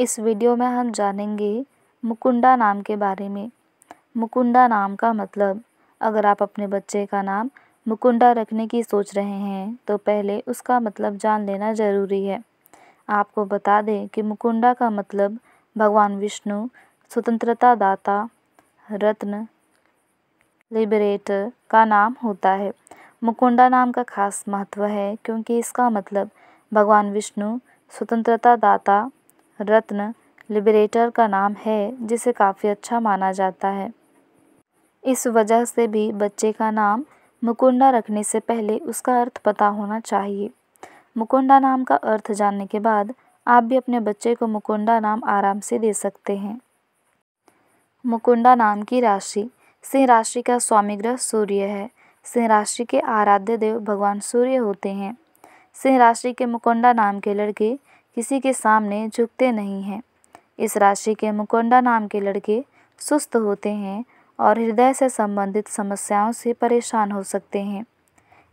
इस वीडियो में हम जानेंगे मुकुंडा नाम के बारे में मुकुंडा नाम का मतलब अगर आप अपने बच्चे का नाम मुकुंडा रखने की सोच रहे हैं तो पहले उसका मतलब जान लेना ज़रूरी है आपको बता दें कि मुकुंडा का मतलब भगवान विष्णु स्वतंत्रता दाता रत्न लिबरेटर का नाम होता है मुकुंडा नाम का खास महत्व है क्योंकि इसका मतलब भगवान विष्णु स्वतंत्रता दाता रत्न लिबरेटर का नाम है जिसे काफ़ी अच्छा माना जाता है इस वजह से भी बच्चे का नाम मुकुंडा रखने से पहले उसका अर्थ पता होना चाहिए मुकुंडा नाम का अर्थ जानने के बाद आप भी अपने बच्चे को मुकुंडा नाम आराम से दे सकते हैं मुकुंडा नाम की राशि सिंह राशि का स्वामी ग्रह सूर्य है सिंह राशि के आराध्य देव भगवान सूर्य होते हैं सिंह राशि के मुकुंडा नाम के लड़के किसी के सामने झुकते नहीं हैं इस राशि के मुकुंडा नाम के लड़के सुस्त होते हैं और हृदय से संबंधित समस्याओं से परेशान हो सकते हैं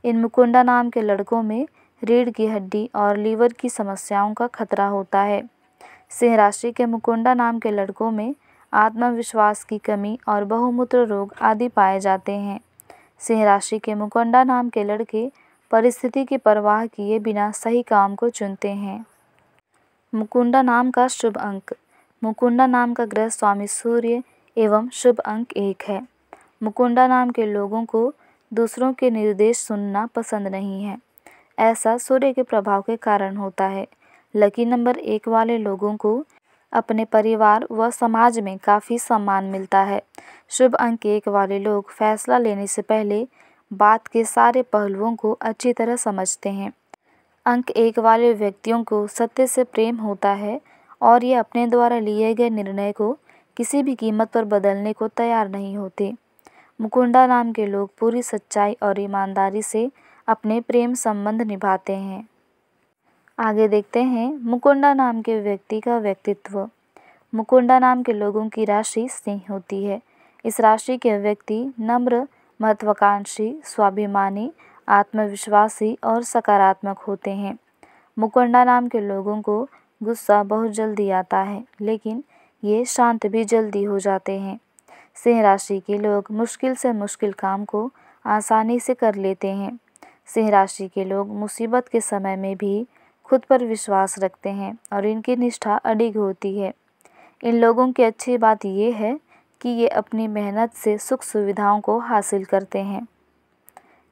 इन मुकुंडा नाम के लड़कों में रीढ़ की हड्डी और लीवर की समस्याओं का खतरा होता है सिंह राशि के मुकुंडा नाम के लड़कों में आत्मविश्वास की कमी और बहुमूत्र रोग आदि पाए जाते हैं सिंह राशि के मुकुंडा नाम के लड़के परिस्थिति की परवाह किए बिना सही काम को चुनते हैं मुकुंडा नाम का शुभ अंक मुकुंडा नाम का ग्रह स्वामी सूर्य एवं शुभ अंक एक है मुकुंडा नाम के लोगों को दूसरों के निर्देश सुनना पसंद नहीं है ऐसा सूर्य के प्रभाव के कारण होता है लकी नंबर एक वाले लोगों को अपने परिवार व समाज में काफ़ी सम्मान मिलता है शुभ अंक एक वाले लोग फैसला लेने से पहले बात के सारे पहलुओं को अच्छी तरह समझते हैं अंक एक वाले व्यक्तियों को सत्य से प्रेम होता है और ये अपने द्वारा लिए गए निर्णय को किसी भी कीमत पर बदलने को तैयार नहीं होते मुकुंडा नाम के लोग पूरी सच्चाई और ईमानदारी से अपने प्रेम संबंध निभाते हैं आगे देखते हैं मुकुंडा नाम के व्यक्ति का व्यक्तित्व मुकुंडा नाम के लोगों की राशि सिंह होती है इस राशि के व्यक्ति नम्र महत्वाकांक्षी स्वाभिमानी आत्मविश्वासी और सकारात्मक होते हैं मुकुंडा नाम के लोगों को गुस्सा बहुत जल्दी आता है लेकिन ये शांत भी जल्दी हो जाते हैं सिंह राशि के लोग मुश्किल से मुश्किल काम को आसानी से कर लेते हैं सिंह राशि के लोग मुसीबत के समय में भी खुद पर विश्वास रखते हैं और इनकी निष्ठा अडिग होती है इन लोगों की अच्छी बात यह है कि ये अपनी मेहनत से सुख सुविधाओं को हासिल करते हैं